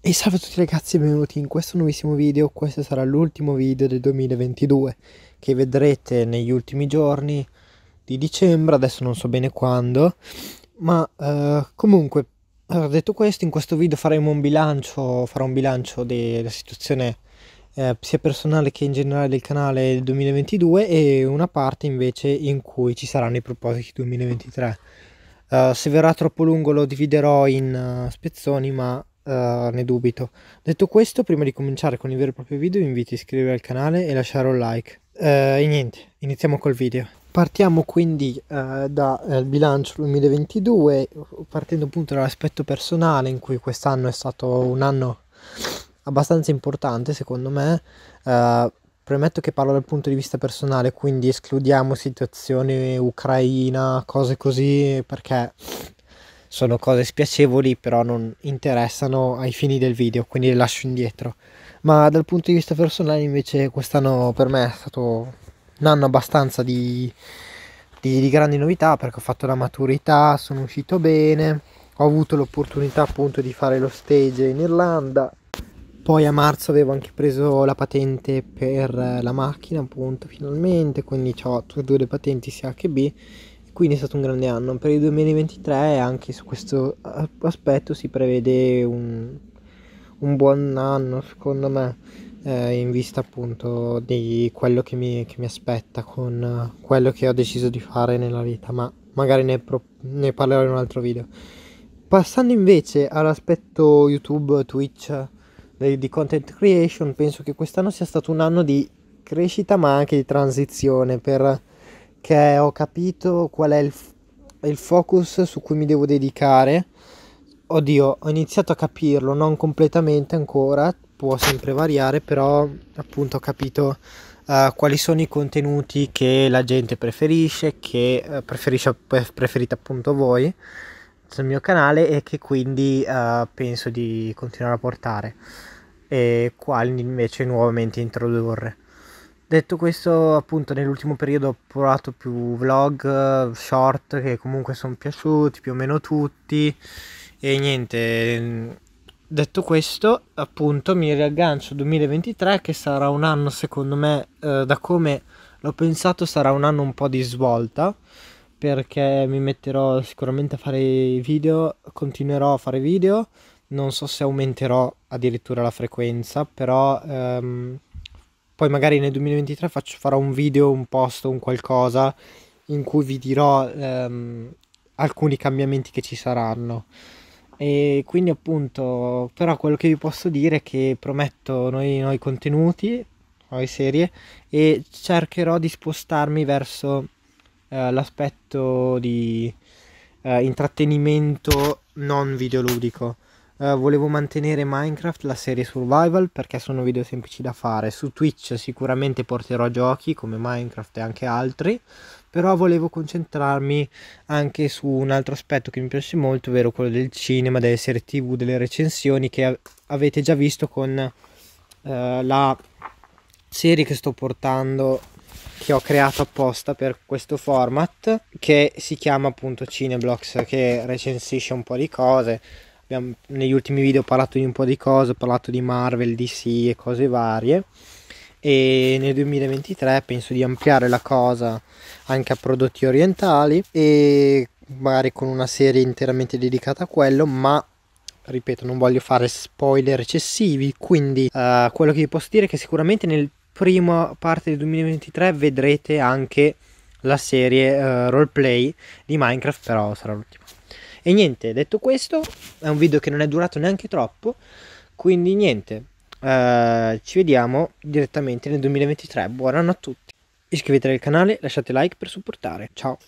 E salve a tutti ragazzi e benvenuti in questo nuovissimo video, questo sarà l'ultimo video del 2022 che vedrete negli ultimi giorni di dicembre, adesso non so bene quando, ma eh, comunque, detto questo, in questo video faremo un bilancio, farò un bilancio della situazione eh, sia personale che in generale del canale del 2022 e una parte invece in cui ci saranno i propositi 2023. Uh, eh, se verrà troppo lungo lo dividerò in uh, spezzoni, ma eh, ne dubito. Detto questo, prima di cominciare con il vero e proprio video, vi invito a iscrivervi al canale e lasciare un like. Uh, e niente, iniziamo col video. Partiamo quindi uh, eh, dal bilancio 2022, partendo appunto dall'aspetto personale, in cui quest'anno è stato un anno abbastanza importante secondo me. premetto che parlo dal punto di vista personale, quindi escludiamo situazioni ucraina, cose così, perché sono cose spiacevoli però non interessano ai fini del video quindi le lascio indietro ma dal punto di vista personale invece quest'anno per me è stato un anno abbastanza di, di, di grandi novità perché ho fatto la maturità sono uscito bene ho avuto l'opportunità appunto di fare lo stage in Irlanda poi a marzo avevo anche preso la patente per la macchina appunto finalmente quindi ho tutte e due le patenti sia che B quindi è stato un grande anno. Per il 2023 anche su questo aspetto si prevede un, un buon anno secondo me eh, in vista appunto di quello che mi, che mi aspetta con quello che ho deciso di fare nella vita ma magari ne, pro- ne parlerò in un altro video passando invece all'aspetto youtube twitch di, eh, di content creation penso che quest'anno sia stato un anno di crescita ma anche di transizione per perché ho capito qual è il, il focus su cui mi devo dedicare. Oddio, ho iniziato a capirlo, non completamente ancora, può sempre variare, però appunto ho capito Uh, quali sono i contenuti che la gente preferisce, che uh, preferisce, preferite appunto voi sul mio canale e che quindi uh, penso di continuare a portare e quali invece nuovamente introdurre. Detto questo, appunto, nell'ultimo periodo ho provato più vlog, short che comunque sono piaciuti più o meno tutti. E niente, detto questo, appunto, mi riaggancio 2023 che sarà un anno, secondo me, eh, da come l'ho pensato, sarà un anno un po' di svolta perché mi metterò sicuramente a fare video, continuerò a fare video, non so se aumenterò addirittura la frequenza, però ehm, poi magari nel 2023 faccio, farò un video, un post, un qualcosa in cui vi dirò ehm, alcuni cambiamenti che ci saranno. E quindi appunto, però quello che vi posso dire è che prometto noi, noi contenuti, nuove serie e cercherò di spostarmi verso eh, l'aspetto di eh, intrattenimento non videoludico. Eh, volevo mantenere Minecraft, la serie survival, perché sono video semplici da fare. Su Twitch sicuramente porterò giochi come Minecraft e anche altri, però volevo concentrarmi anche su un altro aspetto che mi piace molto, ovvero quello del cinema, delle serie tv, delle recensioni che avete già visto con eh, la serie che sto portando che ho creato apposta per questo format che si chiama appunto Cineblocks che recensisce un po' di cose abbiamo, negli ultimi video ho parlato di un po' di cose, ho parlato di Marvel, DC e cose varie e nel 2023 penso di ampliare la cosa anche a prodotti orientali e magari con una serie interamente dedicata a quello, ma ripeto, non voglio fare spoiler eccessivi, quindi uh, quello che vi posso dire è che sicuramente nel prima parte del 2023 vedrete anche la serie uh, roleplay di Minecraft, però sarà l'ultima. E niente, detto questo, è un video che non è durato neanche troppo, quindi niente, eh, ci vediamo direttamente nel 2023. Buon anno a tutti. Iscrivetevi al canale, lasciate like per supportare. Ciao.